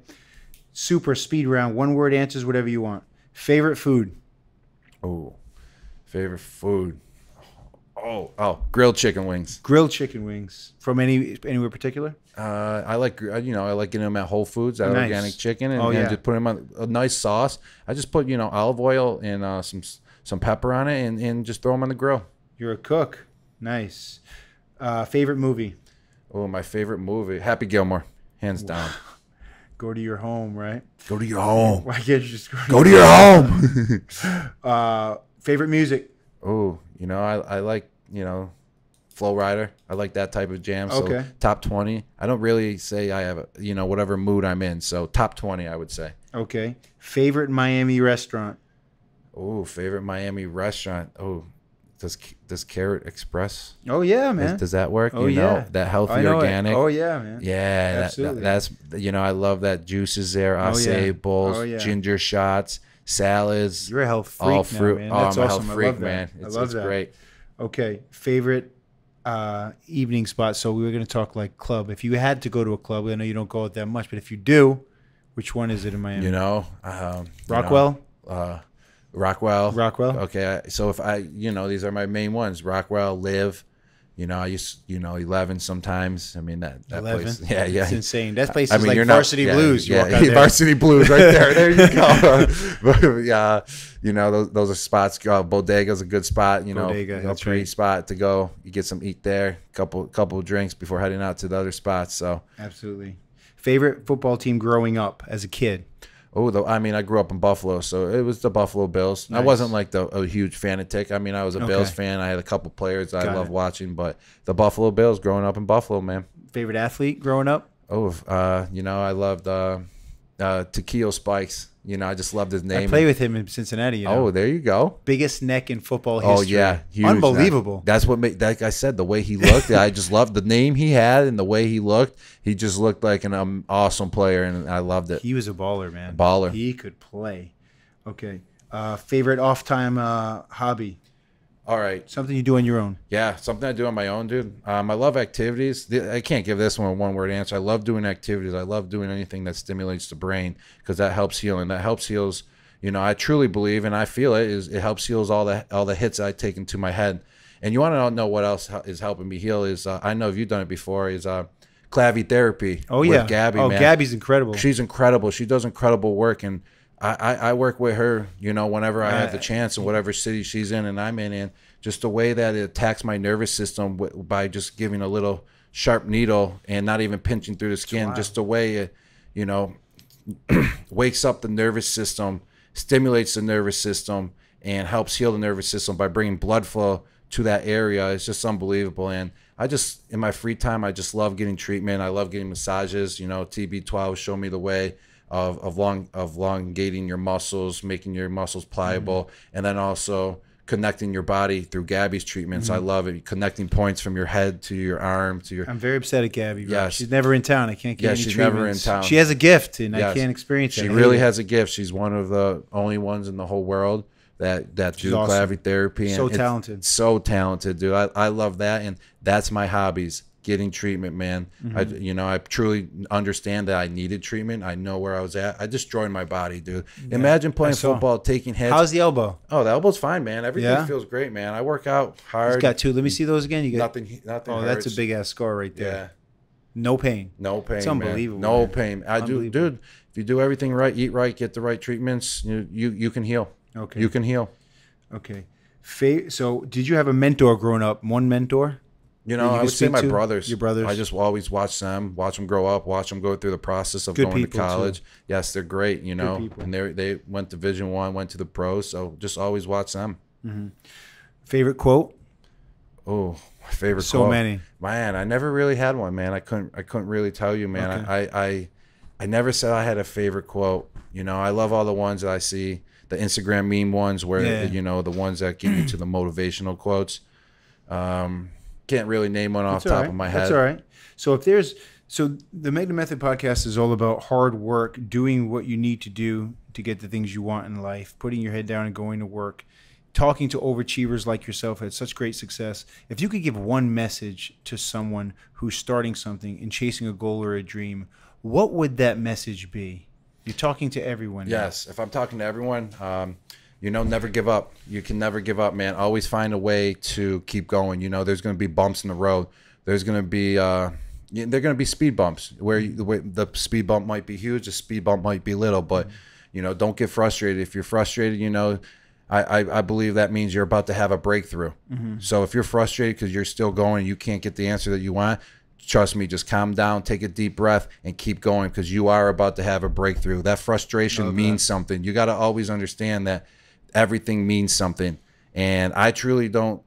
Super speed round, one word answers, whatever you want. Favorite food? Oh, favorite food. Oh, oh, grilled chicken wings. Grilled chicken wings from any anywhere particular? Uh, I like uh, you know I like getting them at Whole Foods, that nice. organic chicken, and, oh, yeah. and just put them on a nice sauce. I just put you know olive oil and uh, some some pepper on it, and, and just throw them on the grill. You're a cook. Nice. Uh, favorite movie? Oh, my favorite movie, Happy Gilmore, hands wow. down. Go to your home, right? Go to your home. Why can't you just go to, go your, to your home? home. Uh, favorite music? Oh, you know, I, I like, you know, Flow Rider. I like that type of jam. So okay. top 20. I don't really say I have, a, you know, whatever mood I'm in. So top 20, I would say. Okay. Favorite Miami restaurant? Oh, favorite Miami restaurant. Oh, does does Carrot Express? Oh yeah, man. Does, does that work? Oh you know, yeah, that healthy organic. It. Oh yeah, man. Yeah, Absolutely. That, that, that's you know I love that juices there, acai oh, yeah. bowls, oh, yeah. ginger shots salads. You're a health freak, all fruit. Now, man. Oh, That's oh, I'm awesome. a health freak, man. It's, I love it's that. great. Okay, favorite uh, evening spot. So we were going to talk like club. If you had to go to a club, I know you don't go out that much, but if you do, which one is it in Miami? You know, um, Rockwell. You know, uh, Rockwell. Rockwell. Okay, so if I, you know, these are my main ones: Rockwell, Live. You know, I used you know eleven sometimes. I mean that that place, yeah, yeah, it's insane. That place I, is mean, like you're varsity not, blues. Yeah, yeah, yeah varsity blues right there. There you go. but, yeah, you know those, those are spots. Uh, Bodega's a good spot. You know, Bodega, great right. spot to go. You get some eat there, couple couple drinks before heading out to the other spots. So absolutely, favorite football team growing up as a kid. Oh, I mean, I grew up in Buffalo, so it was the Buffalo Bills. Nice. I wasn't like the, a huge fanatic. I mean, I was a okay. Bills fan. I had a couple players I love watching, but the Buffalo Bills. Growing up in Buffalo, man. Favorite athlete growing up? Oh, uh, you know, I loved uh, uh Spikes. You know, I just loved his name. I play with him in Cincinnati. You oh, know? Oh, there you go. Biggest neck in football oh, history. Oh yeah, Huge unbelievable. Neck. that's what made. Like I said, the way he looked, I just loved the name he had and the way he looked. He just looked like an um, awesome player, and I loved it. He was a baller, man. A baller. He could play. Okay. Uh, favorite off-time uh, hobby. All right. Something you do on your own. Yeah, something I do on my own, dude. Um, I love activities. I can't give this one a one word answer. I love doing activities. I love doing anything that stimulates the brain because that helps healing. That helps heals. You know, I truly believe and I feel it is it helps heals all the all the hits I take into my head. And you want to know what else is helping me heal is uh, I know if you've done it before is uh, clavy therapy. Oh yeah, Gabby. Oh, man. Gabby's incredible. She's incredible. She does incredible work and I, I work with her, you know, whenever I have the chance in whatever city she's in and I'm in, and just the way that it attacks my nervous system by just giving a little sharp needle and not even pinching through the skin, just the way it, you know, wakes up the nervous system, stimulates the nervous system, and helps heal the nervous system by bringing blood flow to that area. It's just unbelievable. And I just, in my free time, I just love getting treatment. I love getting massages. You know, TB12 show me the way of of long of elongating your muscles, making your muscles mm-hmm. pliable, mm-hmm. and then also connecting your body through Gabby's treatments. Mm-hmm. I love it. Connecting points from your head to your arm to your. I'm very upset at Gabby. Right? Yes. she's never in town. I can't get. Yeah, she's treatments. never in town. She has a gift, and yes. I can't experience it. She really has a gift. She's one of the only ones in the whole world that that do awesome. therapy. And so talented. So talented, dude. I, I love that, and that's my hobbies getting treatment, man. Mm-hmm. I, you know, I truly understand that I needed treatment. I know where I was at. I destroyed my body, dude. Yeah, Imagine playing football, taking hits. How's the elbow? Oh, the elbow's fine, man. Everything yeah. feels great, man. I work out hard. He's got two. Let me see those again. You got nothing. Nothing. Oh, hurts. that's a big ass scar right there. Yeah. No pain. No pain. It's unbelievable. Man. No man. pain. I do, dude. If you do everything right, eat right, get the right treatments, you you, you can heal. Okay. You can heal. Okay. so, did you have a mentor growing up? One mentor? You know, you I would say my to? brothers. Your brothers. I just always watch them, watch them grow up, watch them go through the process of Good going to college. Too. Yes, they're great. You know, and they they went to Division One, went to the pros. So just always watch them. Mm-hmm. Favorite quote? Oh, my favorite. So quote. many. Man, I never really had one. Man, I couldn't. I couldn't really tell you, man. Okay. I, I I never said I had a favorite quote. You know, I love all the ones that I see, the Instagram meme ones, where yeah. you know the ones that get you to the motivational quotes. Um, can't really name one off the top right. of my head. That's all right. So if there's so the Magna Method podcast is all about hard work, doing what you need to do to get the things you want in life, putting your head down and going to work, talking to overachievers like yourself had such great success. If you could give one message to someone who's starting something and chasing a goal or a dream, what would that message be? You're talking to everyone. Yes, now. if I'm talking to everyone, um, you know, never give up. You can never give up, man. Always find a way to keep going. You know, there's going to be bumps in the road. There's going to be uh, they're going to be speed bumps where, you, where, the speed bump might be huge, the speed bump might be little, but you know, don't get frustrated. If you're frustrated, you know, I, I, I believe that means you're about to have a breakthrough. Mm -hmm. So if you're frustrated because you're still going, you can't get the answer that you want. Trust me, just calm down, take a deep breath, and keep going because you are about to have a breakthrough. That frustration okay. means something. You got to always understand that everything means something. And I truly don't,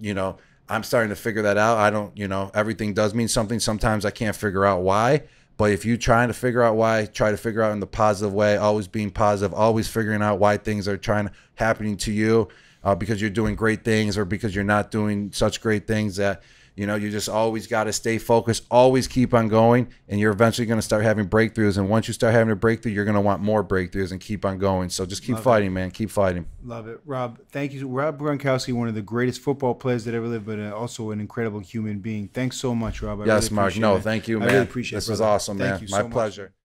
you know, I'm starting to figure that out. I don't, you know, everything does mean something. Sometimes I can't figure out why. But if you're trying to figure out why, try to figure out in the positive way, always being positive, always figuring out why things are trying happening to you uh, because you're doing great things or because you're not doing such great things that you know, you just always got to stay focused, always keep on going, and you're eventually going to start having breakthroughs. And once you start having a breakthrough, you're going to want more breakthroughs and keep on going. So just keep Love fighting, it. man. Keep fighting. Love it. Rob, thank you. Rob Gronkowski, one of the greatest football players that ever lived, but uh, also an incredible human being. Thanks so much, Rob. I yes, really Mark. No, it. thank you, man. I really appreciate this it. This was awesome, thank man. My so pleasure. Much.